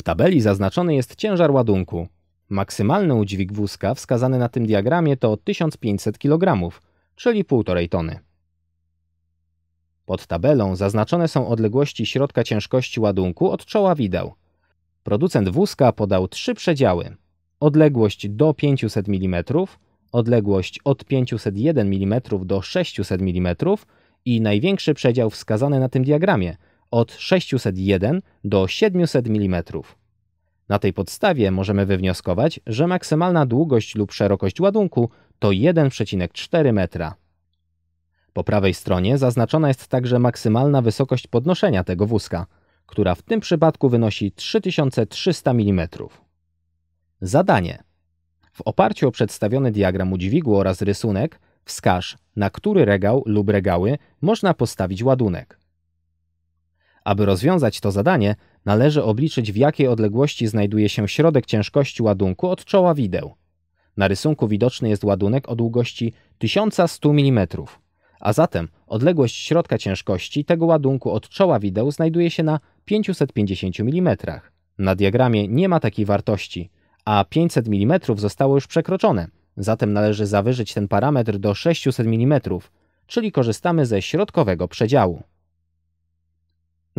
W tabeli zaznaczony jest ciężar ładunku. Maksymalny udźwig wózka wskazany na tym diagramie to 1500 kg, czyli 1,5 tony. Pod tabelą zaznaczone są odległości środka ciężkości ładunku od czoła wideł. Producent wózka podał trzy przedziały. Odległość do 500 mm, odległość od 501 mm do 600 mm i największy przedział wskazany na tym diagramie – od 601 do 700 mm. Na tej podstawie możemy wywnioskować, że maksymalna długość lub szerokość ładunku to 1,4 metra. Po prawej stronie zaznaczona jest także maksymalna wysokość podnoszenia tego wózka, która w tym przypadku wynosi 3300 mm. Zadanie. W oparciu o przedstawiony diagram udźwigu oraz rysunek wskaż, na który regał lub regały można postawić ładunek. Aby rozwiązać to zadanie, należy obliczyć w jakiej odległości znajduje się środek ciężkości ładunku od czoła wideł. Na rysunku widoczny jest ładunek o długości 1100 mm, a zatem odległość środka ciężkości tego ładunku od czoła wideł znajduje się na 550 mm. Na diagramie nie ma takiej wartości, a 500 mm zostało już przekroczone, zatem należy zawyżyć ten parametr do 600 mm, czyli korzystamy ze środkowego przedziału.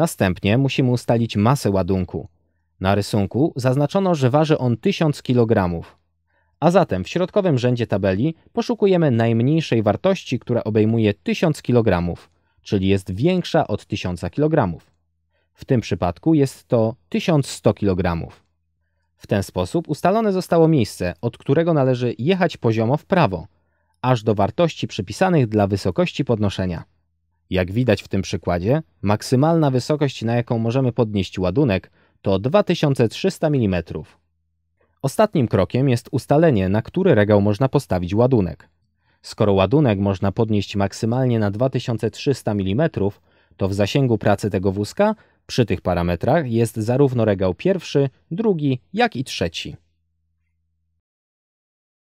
Następnie musimy ustalić masę ładunku. Na rysunku zaznaczono, że waży on 1000 kg. A zatem w środkowym rzędzie tabeli poszukujemy najmniejszej wartości, która obejmuje 1000 kg, czyli jest większa od 1000 kg. W tym przypadku jest to 1100 kg. W ten sposób ustalone zostało miejsce, od którego należy jechać poziomo w prawo, aż do wartości przypisanych dla wysokości podnoszenia. Jak widać w tym przykładzie, maksymalna wysokość, na jaką możemy podnieść ładunek, to 2300 mm. Ostatnim krokiem jest ustalenie, na który regał można postawić ładunek. Skoro ładunek można podnieść maksymalnie na 2300 mm, to w zasięgu pracy tego wózka przy tych parametrach jest zarówno regał pierwszy, drugi, jak i trzeci.